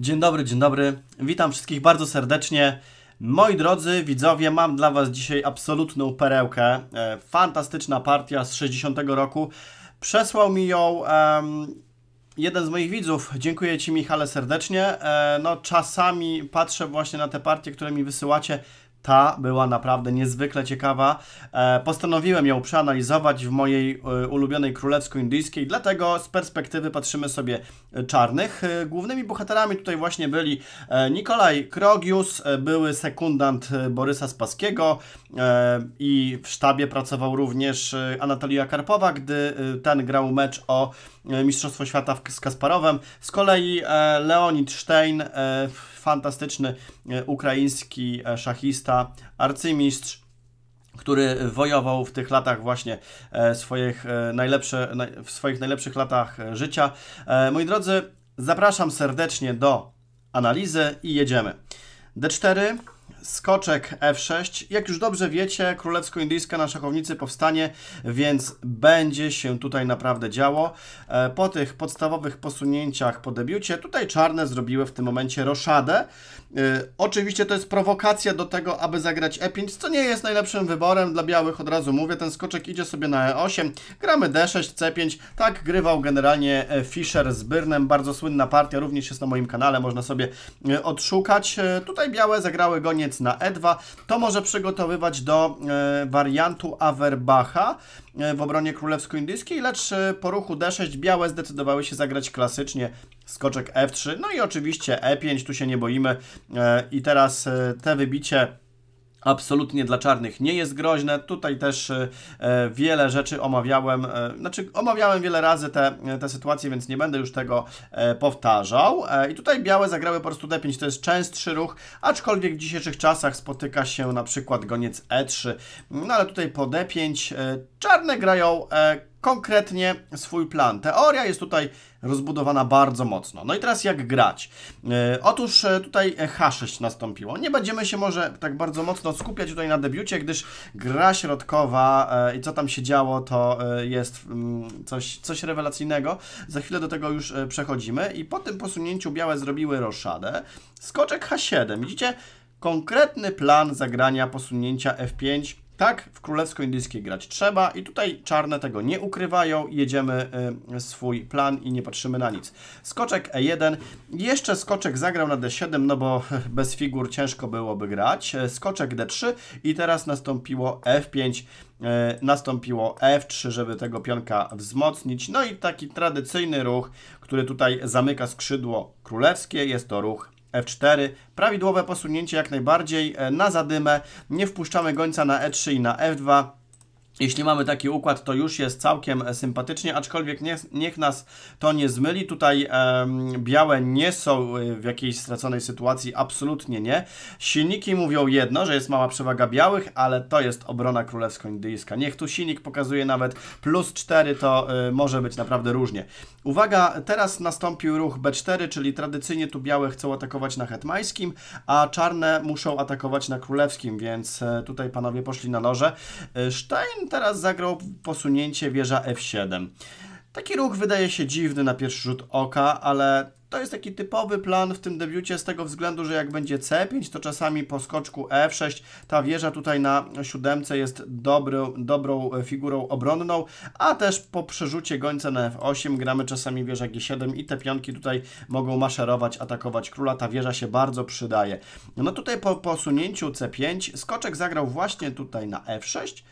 Dzień dobry, dzień dobry. Witam wszystkich bardzo serdecznie. Moi drodzy widzowie, mam dla Was dzisiaj absolutną perełkę. E, fantastyczna partia z 60 roku. Przesłał mi ją um, jeden z moich widzów. Dziękuję Ci Michale serdecznie. E, no czasami patrzę właśnie na te partie, które mi wysyłacie. Ta była naprawdę niezwykle ciekawa. E, postanowiłem ją przeanalizować w mojej e, ulubionej królewsko-indyjskiej, dlatego z perspektywy patrzymy sobie e, czarnych. Głównymi bohaterami tutaj właśnie byli Nikolaj Krogius, były sekundant Borysa Spaskiego i w sztabie pracował również Anatolia Karpowa, gdy ten grał mecz o E, Mistrzostwo Świata z Kasparowem. Z kolei e, Leonid Stein, e, fantastyczny ukraiński szachista, arcymistrz, który wojował w tych latach właśnie swoich najlepsze, w swoich najlepszych latach życia. Moi drodzy, zapraszam serdecznie do analizy i jedziemy. D4, skoczek F6. Jak już dobrze wiecie, królewsko-indyjska na szachownicy powstanie, więc będzie się tutaj naprawdę działo. E, po tych podstawowych posunięciach po debiucie, tutaj czarne zrobiły w tym momencie roszadę. E, oczywiście to jest prowokacja do tego, aby zagrać E5, co nie jest najlepszym wyborem dla białych, od razu mówię. Ten skoczek idzie sobie na E8, gramy D6, C5. Tak grywał generalnie e, Fischer z Byrnem, bardzo słynna partia, również jest na moim kanale, można sobie odszukać. Tutaj białe zagrały go nie na E2, to może przygotowywać do e, wariantu Averbacha e, w obronie królewsko-indyjskiej, lecz e, po ruchu D6 białe zdecydowały się zagrać klasycznie skoczek F3, no i oczywiście E5, tu się nie boimy i teraz te wybicie absolutnie dla czarnych nie jest groźne. Tutaj też e, e, wiele rzeczy omawiałem, e, znaczy omawiałem wiele razy te, te sytuacje, więc nie będę już tego powtarzał. I tutaj białe zagrały po prostu d5, to jest częstszy ruch, aczkolwiek w dzisiejszych czasach spotyka się na przykład goniec e3, no ale tutaj po d5 czarne grają konkretnie swój plan. Teoria jest tutaj rozbudowana bardzo mocno. No i teraz jak grać? E, otóż e, tutaj H6 nastąpiło. Nie będziemy się może tak bardzo mocno skupiać tutaj na debiucie, gdyż gra środkowa e, i co tam się działo, to jest mm, coś, coś rewelacyjnego. Za chwilę do tego już przechodzimy i po tym posunięciu białe zrobiły roszadę. Skoczek H7. Widzicie? Konkretny plan zagrania posunięcia F5 tak, w królewsko-indyjskiej grać trzeba i tutaj czarne tego nie ukrywają, jedziemy y, swój plan i nie patrzymy na nic. Skoczek E1, jeszcze skoczek zagrał na D7, no bo bez figur ciężko byłoby grać. E, skoczek D3 i teraz nastąpiło F5, y, e, nastąpiło F3, żeby tego pionka wzmocnić. No i taki tradycyjny ruch, który tutaj zamyka skrzydło królewskie, jest to ruch F4. Prawidłowe posunięcie jak najbardziej e, na zadymę. Nie wpuszczamy gońca na E3 i na F2 jeśli mamy taki układ, to już jest całkiem sympatycznie, aczkolwiek nie, niech nas to nie zmyli. Tutaj e, białe nie są y, w jakiejś straconej sytuacji, absolutnie nie. Silniki mówią jedno, że jest mała przewaga białych, ale to jest obrona królewsko-indyjska. Niech tu silnik pokazuje nawet plus 4, to e, może być naprawdę różnie. Uwaga, teraz nastąpił ruch B4, czyli tradycyjnie tu białe chcą atakować na hetmańskim, a czarne muszą atakować na królewskim, więc e, tutaj panowie poszli na noże. E, Stein teraz zagrał posunięcie wieża f7. Taki ruch wydaje się dziwny na pierwszy rzut oka, ale to jest taki typowy plan w tym debiucie z tego względu, że jak będzie C5, to czasami po skoczku E6 ta wieża tutaj na siódemce jest dobry, dobrą figurą obronną, a też po przerzucie gońca na F8 gramy czasami wieża G7 i te pionki tutaj mogą maszerować, atakować króla, ta wieża się bardzo przydaje. No tutaj po posunięciu C5 skoczek zagrał właśnie tutaj na F6,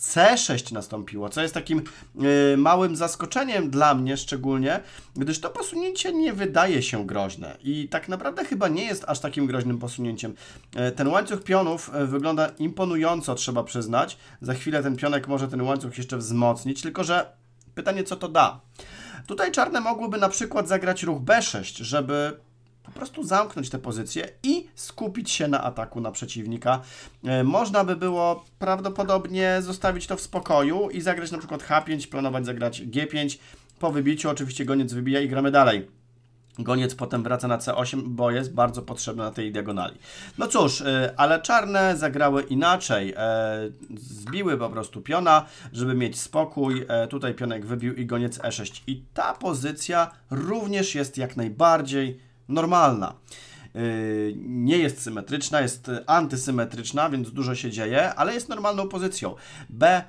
C6 nastąpiło, co jest takim y, małym zaskoczeniem dla mnie szczególnie, gdyż to posunięcie nie wydaje się groźne i tak naprawdę chyba nie jest aż takim groźnym posunięciem. Y, ten łańcuch pionów y, wygląda imponująco, trzeba przyznać. Za chwilę ten pionek może ten łańcuch jeszcze wzmocnić, tylko że pytanie co to da. Tutaj czarne mogłyby na przykład zagrać ruch B6, żeby po prostu zamknąć te pozycje i skupić się na ataku na przeciwnika. E, można by było prawdopodobnie zostawić to w spokoju i zagrać na przykład H5, planować zagrać G5. Po wybiciu oczywiście goniec wybija i gramy dalej. Goniec potem wraca na C8, bo jest bardzo potrzebny na tej diagonali. No cóż, e, ale czarne zagrały inaczej. E, zbiły po prostu piona, żeby mieć spokój. Tutaj pionek wybił i goniec E6. I ta pozycja również jest jak najbardziej normalna. Yy, nie jest symetryczna, jest antysymetryczna, więc dużo się dzieje, ale jest normalną pozycją. B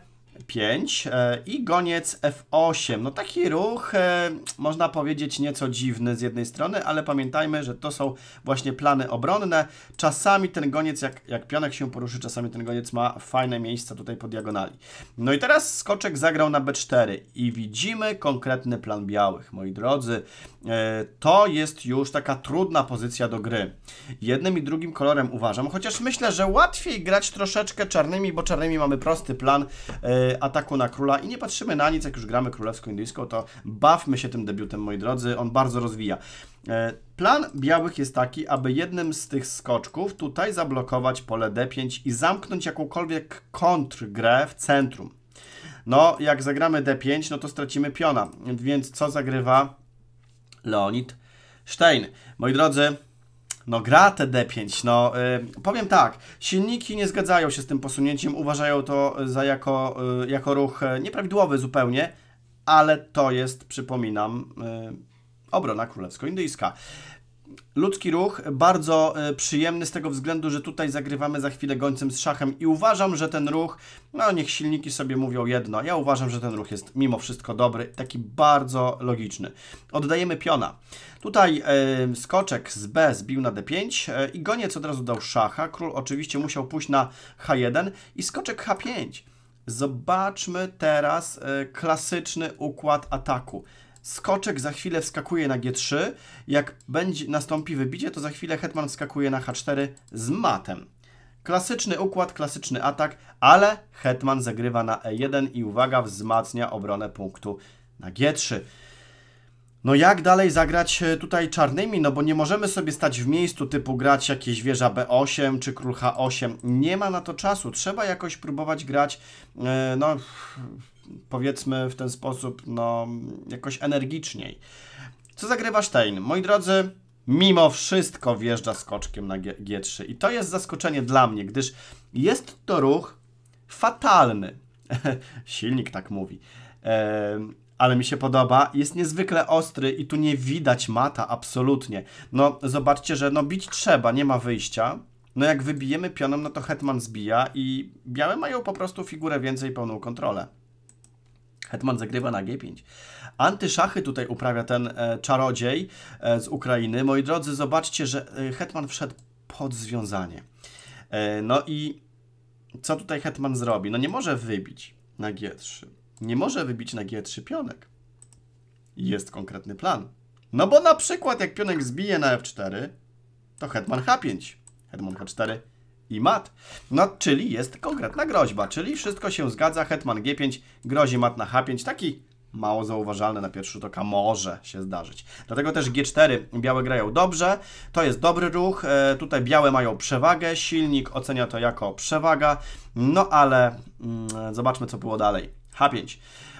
5 yy, i goniec F8. No taki ruch yy, można powiedzieć nieco dziwny z jednej strony, ale pamiętajmy, że to są właśnie plany obronne. Czasami ten goniec, jak, jak pionek się poruszy, czasami ten goniec ma fajne miejsca tutaj po diagonali. No i teraz skoczek zagrał na B4 i widzimy konkretny plan białych, moi drodzy. E, to jest już taka trudna pozycja do gry. Jednym i drugim kolorem uważam, chociaż myślę, że łatwiej grać troszeczkę czarnymi, bo czarnymi mamy prosty plan e, ataku na króla i nie patrzymy na nic, jak już gramy królewską indyjską, to bawmy się tym debiutem, moi drodzy, on bardzo rozwija. E, plan białych jest taki, aby jednym z tych skoczków tutaj zablokować pole D5 i zamknąć jakąkolwiek kontrgrę w centrum. No, jak zagramy D5, no to stracimy piona, więc co zagrywa Leonid Stein. Moi drodzy, no gra te D5, no y, powiem tak, silniki nie zgadzają się z tym posunięciem, uważają to za jako, y, jako ruch e, nieprawidłowy zupełnie, ale to jest, przypominam, y, obrona królewsko-indyjska ludzki ruch, bardzo e, przyjemny z tego względu, że tutaj zagrywamy za chwilę gońcem z szachem i uważam, że ten ruch, no niech silniki sobie mówią jedno, ja uważam, że ten ruch jest mimo wszystko dobry, taki bardzo logiczny. Oddajemy piona. Tutaj yy, skoczek z B zbił na D5 yy, e, i goniec od razu dał szacha, król oczywiście musiał pójść na H1 i skoczek H5. Zobaczmy teraz yy, klasyczny układ ataku skoczek za chwilę wskakuje na G3, jak będzie, nastąpi wybicie, to za chwilę hetman wskakuje na H4 z matem. Klasyczny układ, klasyczny atak, ale hetman zagrywa na E1 i uwaga, wzmacnia obronę punktu na G3. No jak dalej zagrać e, tutaj czarnymi? No bo nie możemy sobie stać w miejscu typu grać jakieś wieża B8 czy król H8. Nie ma na to czasu. Trzeba jakoś próbować grać, e, no powiedzmy w ten sposób, no, jakoś energiczniej. Co zagrywa Stein? Moi drodzy, mimo wszystko wjeżdża skoczkiem na G3 i to jest zaskoczenie dla mnie, gdyż jest to ruch fatalny. Silnik tak mówi. ale mi się podoba. Jest niezwykle ostry i tu nie widać mata absolutnie. No zobaczcie, że no bić trzeba, nie ma wyjścia. No jak wybijemy pionem, no to hetman zbija i białe mają po prostu figurę więcej pełną kontrolę. Hetman zagrywa na G5. Antyszachy tutaj uprawia ten e, czarodziej e, z Ukrainy. Moi drodzy, zobaczcie, że e, Hetman wszedł pod związanie. no i co tutaj Hetman zrobi? No nie może wybić na G3. Nie może wybić na G3 pionek. Jest konkretny plan. No bo na przykład jak pionek zbije na F4, to Hetman H5. Hetman H4 i mat. No, czyli jest konkretna groźba, czyli wszystko się zgadza, hetman g5 grozi mat na h5, taki mało zauważalny na pierwszy rzut oka, może się zdarzyć. Dlatego też G4 białe grają dobrze, to jest dobry ruch, e, tutaj białe mają przewagę, silnik ocenia to jako przewaga, no ale mm, zobaczmy co było dalej. H5.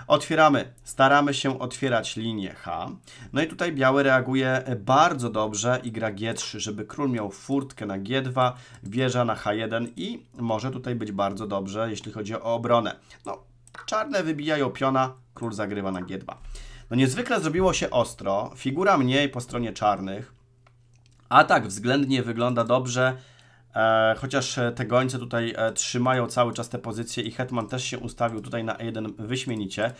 Otwieramy, staramy się otwierać linię H. No i tutaj biały reaguje bardzo dobrze, gra G3, żeby król miał furtkę na G2, wieża na H1 i może tutaj być bardzo dobrze, jeśli chodzi o obronę. No, czarne wybijają piona, król zagrywa na G2. No niezwykle zrobiło się ostro, figura mniej po stronie czarnych, atak względnie wygląda dobrze, E, chociaż e, te gońce tutaj e, trzymają cały czas te pozycje i Hetman też się ustawił tutaj na jeden wyśmienicie.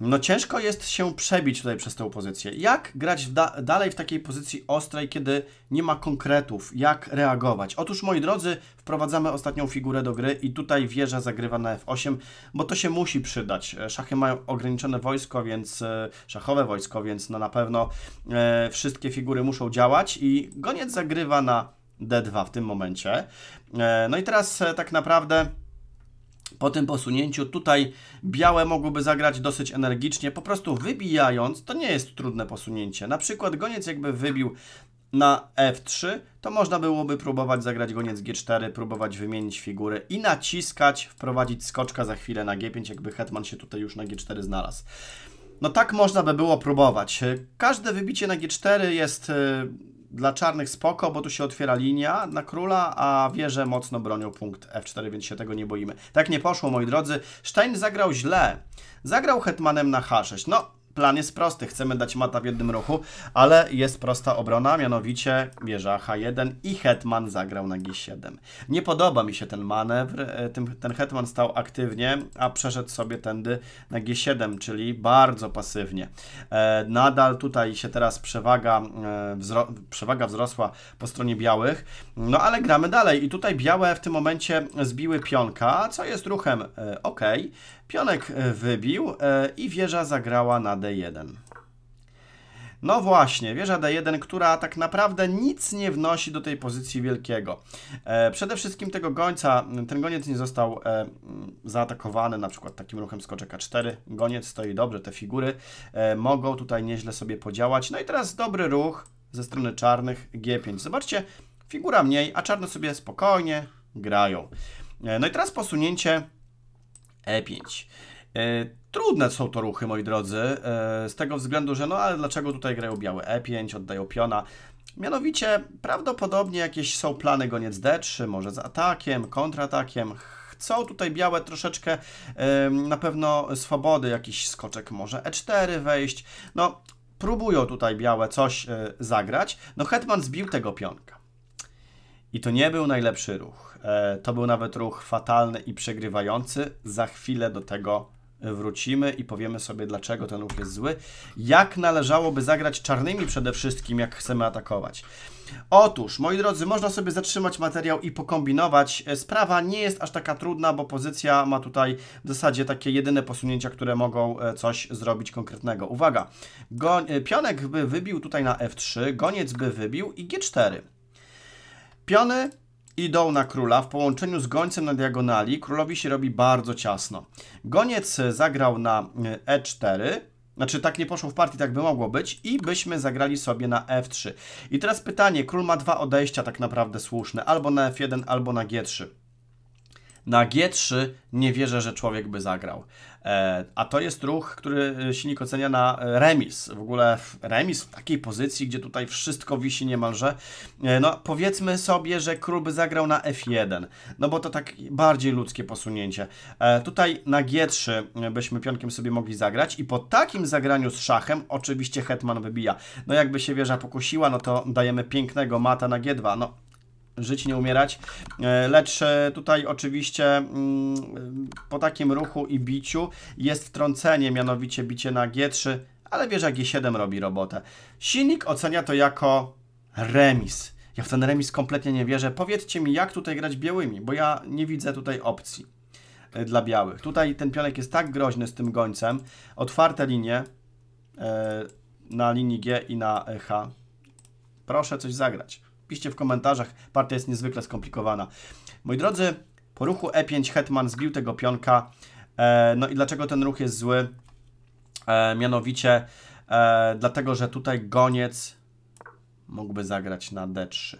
No ciężko jest się przebić tutaj przez tę pozycję. Jak grać w da dalej w takiej pozycji ostrej, kiedy nie ma konkretów? Jak reagować? Otóż, moi drodzy, wprowadzamy ostatnią figurę do gry i tutaj wieża zagrywa na f8, bo to się musi przydać. Szachy mają ograniczone wojsko, więc szachowe wojsko, więc no na pewno e, wszystkie figury muszą działać i goniec zagrywa na D2 w tym momencie. E, no i teraz e, tak naprawdę po tym posunięciu tutaj białe mogłyby zagrać dosyć energicznie, po prostu wybijając, to nie jest trudne posunięcie. Na przykład goniec jakby wybił na F3, to można byłoby próbować zagrać goniec G4, próbować wymienić figury i naciskać, wprowadzić skoczka za chwilę na G5, jakby hetman się tutaj już na G4 znalazł. No tak można by było próbować. Każde wybicie na G4 jest e, dla czarnych spoko, bo tu się otwiera linia na króla, a wieże mocno bronią punkt f4, więc się tego nie boimy. Tak nie poszło, moi drodzy. Stein zagrał źle. Zagrał hetmanem na h6. No, plan jest prosty. Chcemy dać mata w jednym ruchu, ale jest prosta obrona, mianowicie wieża H1 i hetman zagrał na G7. Nie podoba mi się ten manewr. E, ten, hetman stał aktywnie, a przeszedł sobie tędy na G7, czyli bardzo pasywnie. E, nadal tutaj się teraz przewaga, e, wzro przewaga wzrosła po stronie białych, no ale gramy dalej i tutaj białe w tym momencie zbiły pionka, co jest ruchem ok Pionek e, wybił e, i wieża zagrała na d1. No właśnie, wieża D1, która tak naprawdę nic nie wnosi do tej pozycji wielkiego. E, przede wszystkim tego gońca, ten goniec nie został zaatakowany na przykład takim ruchem skoczek A4. Goniec stoi dobrze, te figury mogą tutaj nieźle sobie podziałać. No i teraz dobry ruch ze strony czarnych G5. Zobaczcie, figura mniej, a czarne sobie spokojnie grają. no i teraz posunięcie E5. E, trudne są to ruchy, moi drodzy, e, z tego względu, że no ale dlaczego tutaj grają białe E5, oddają piona? Mianowicie prawdopodobnie jakieś są plany goniec D3, może z atakiem, kontratakiem. Chcą tutaj białe troszeczkę e, na pewno swobody, jakiś skoczek może E4 wejść. No próbują tutaj białe coś zagrać. No hetman zbił tego pionka. I to nie był najlepszy ruch. E, to był nawet ruch fatalny i przegrywający. Za chwilę do tego wrócimy i powiemy sobie, dlaczego ten ruch jest zły. Jak należałoby zagrać czarnymi przede wszystkim, jak chcemy atakować? Otóż, moi drodzy, można sobie zatrzymać materiał i pokombinować. E, sprawa nie jest aż taka trudna, bo pozycja ma tutaj w zasadzie takie jedyne posunięcia, które mogą e, coś zrobić konkretnego. Uwaga, Go pionek by wybił tutaj na F3, goniec by wybił i G4. Piony idą na króla w połączeniu z gońcem na diagonali. Królowi się robi bardzo ciasno. Goniec e, zagrał na e4. E znaczy, tak nie poszło w partii, tak by mogło być. I byśmy zagrali sobie na f3. I teraz pytanie, król ma dwa odejścia tak naprawdę słuszne. Albo na f1, albo na g3. Na G3 nie wierzę, że człowiek by zagrał. E, a to jest ruch, który e, silnik ocenia na e, remis. W ogóle remis w takiej pozycji, gdzie tutaj wszystko wisi niemalże. No powiedzmy sobie, że król by zagrał na F1, no bo to tak bardziej ludzkie posunięcie. Tutaj na G3 byśmy pionkiem sobie mogli zagrać i po takim zagraniu z szachem oczywiście hetman wybija. No jakby się wieża pokusiła, no to dajemy pięknego mata na G2. No żyć, nie umierać. E, lecz e, tutaj oczywiście mm, po takim ruchu i biciu jest wtrącenie, mianowicie bicie na G3, ale wieża G7 robi robotę. Silnik ocenia to jako remis. Ja w ten remis kompletnie nie wierzę. Powiedzcie mi, jak tutaj grać białymi, bo ja nie widzę tutaj opcji e, dla białych. Tutaj ten pionek jest tak groźny z tym gońcem. Otwarte linie na linii G i na H. Proszę coś zagrać. Piszcie w komentarzach, partia jest niezwykle skomplikowana. Moi drodzy, po ruchu E5 Hetman zbił tego pionka. E, no i dlaczego ten ruch jest zły? E, mianowicie e, dlatego, że tutaj goniec mógłby zagrać na D3.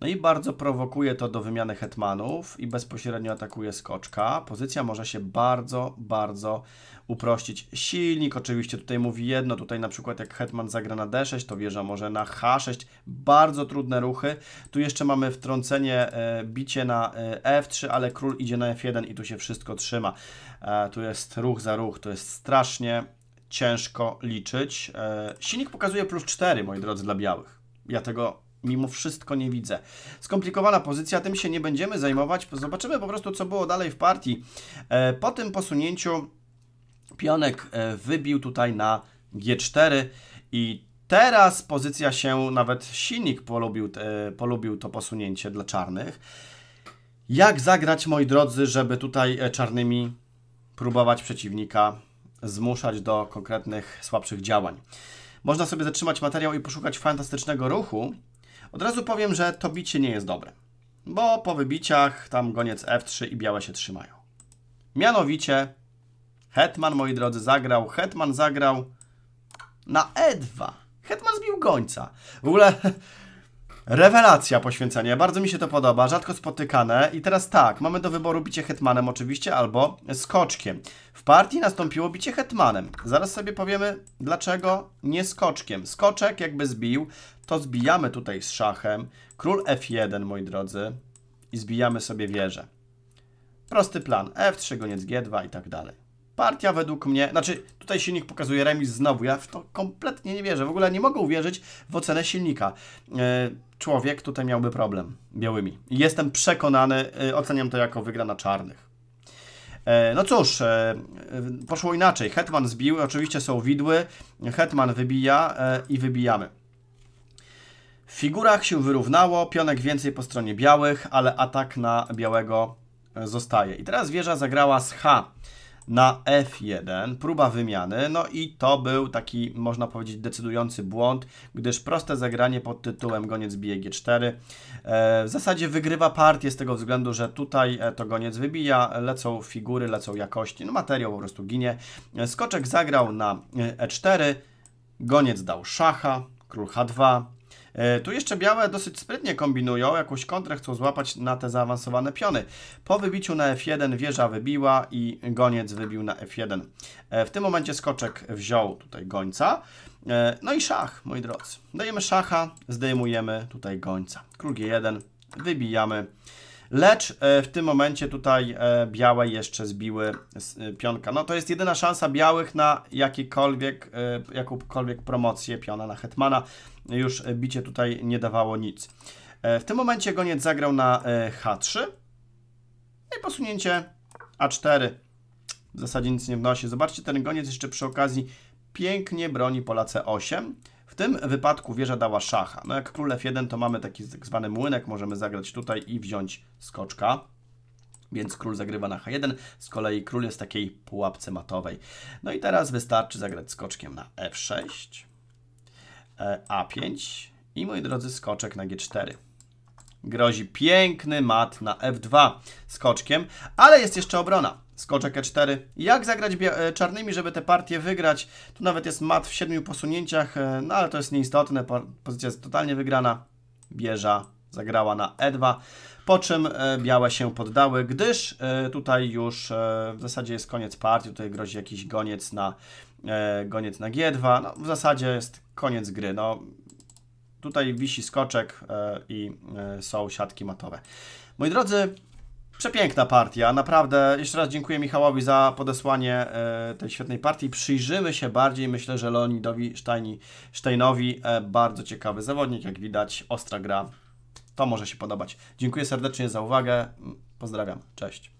No i bardzo prowokuje to do wymiany hetmanów i bezpośrednio atakuje skoczka. Pozycja może się bardzo, bardzo uprościć. Silnik oczywiście tutaj mówi jedno, tutaj na przykład jak hetman zagra na d6, to wieża może na h6. Bardzo trudne ruchy. Tu jeszcze mamy wtrącenie, e, bicie na e, f3, ale król idzie na f1 i tu się wszystko trzyma. E, tu jest ruch za ruch, to jest strasznie ciężko liczyć. E, silnik pokazuje plus 4, moi drodzy, dla białych. Ja tego mimo wszystko nie widzę. Skomplikowana pozycja, tym się nie będziemy zajmować. Zobaczymy po prostu, co było dalej w partii. E, po tym posunięciu pionek e, wybił tutaj na G4 i teraz pozycja się, nawet silnik polubił, e, polubił to posunięcie dla czarnych. Jak zagrać, moi drodzy, żeby tutaj czarnymi próbować przeciwnika zmuszać do konkretnych, słabszych działań? Można sobie zatrzymać materiał i poszukać fantastycznego ruchu, od razu powiem, że to bicie nie jest dobre, bo po wybiciach tam goniec F3 i białe się trzymają. Mianowicie Hetman, moi drodzy, zagrał, Hetman zagrał na E2. Hetman zbił gońca. W ogóle Rewelacja poświęcenia, bardzo mi się to podoba, rzadko spotykane. I teraz tak, mamy do wyboru bicie hetmanem oczywiście albo skoczkiem. W partii nastąpiło bicie hetmanem. Zaraz sobie powiemy, dlaczego nie skoczkiem. Skoczek jakby zbił, to zbijamy tutaj z szachem. Król F1, moi drodzy. I zbijamy sobie wieżę. Prosty plan. F3, goniec G2 i tak dalej. Partia według mnie, znaczy tutaj silnik pokazuje remis znowu, ja w to kompletnie nie wierzę, w ogóle nie mogę uwierzyć w ocenę silnika. E, człowiek tutaj miałby problem białymi. Jestem przekonany, e, oceniam to jako wygra na czarnych. E, no cóż, poszło inaczej. Hetman zbił, oczywiście są widły. Hetman wybija i wybijamy. W figurach się wyrównało, pionek więcej po stronie białych, ale atak na białego zostaje. I teraz wieża zagrała z H na F1, próba wymiany, no i to był taki, można powiedzieć, decydujący błąd, gdyż proste zagranie pod tytułem goniec bije G4 e, w zasadzie wygrywa partię z tego względu, że tutaj e, to goniec wybija, lecą figury, lecą jakości, no materiał po prostu ginie. E, skoczek zagrał na E4, goniec dał szacha, król H2, E, tu jeszcze białe dosyć sprytnie kombinują, jakąś kontrę chcą złapać na te zaawansowane piony. Po wybiciu na F1 wieża wybiła i goniec wybił na F1. E, w tym momencie skoczek wziął tutaj gońca. E, no i szach, moi drodzy. Dajemy szacha, zdejmujemy tutaj gońca. Król G1, wybijamy lecz e, w tym momencie tutaj e, białe jeszcze zbiły e, pionka. No to jest jedyna szansa białych na jakiekolwiek, jakąkolwiek promocję piona na hetmana. Już bicie tutaj nie dawało nic. W tym momencie goniec zagrał na H3 no i posunięcie A4. W zasadzie nic nie wnosi. Zobaczcie, ten goniec jeszcze przy okazji pięknie broni pola C8 tym wypadku wieża dała szacha. No jak król f1, to mamy taki tak zwany młynek, możemy zagrać tutaj i wziąć skoczka. Więc król zagrywa na h1, z kolei król jest w takiej pułapce matowej. No i teraz wystarczy zagrać skoczkiem na f6, e, a5 i moi drodzy skoczek na g4. Grozi piękny mat na f2 skoczkiem, ale jest jeszcze obrona. Skoczek e4. Jak zagrać e, czarnymi, żeby tę partię wygrać? Tu nawet jest mat w siedmiu posunięciach, e, no ale to jest nieistotne. Pozycja jest totalnie wygrana. Bieża zagrała na e2, po czym e, białe się poddały, gdyż tutaj już w zasadzie jest koniec partii, tutaj grozi jakiś goniec na, goniec na g2, no, w zasadzie jest koniec gry. No, Tutaj wisi skoczek e, i e, są siatki matowe. Moi drodzy, przepiękna partia. Naprawdę jeszcze raz dziękuję Michałowi za podesłanie e, tej świetnej partii. Przyjrzymy się bardziej, myślę, że Leonidowi Sztajni, Sztajnowi. Bardzo ciekawy zawodnik, jak widać. Ostra gra. To może się podobać. Dziękuję serdecznie za uwagę. Pozdrawiam. Cześć.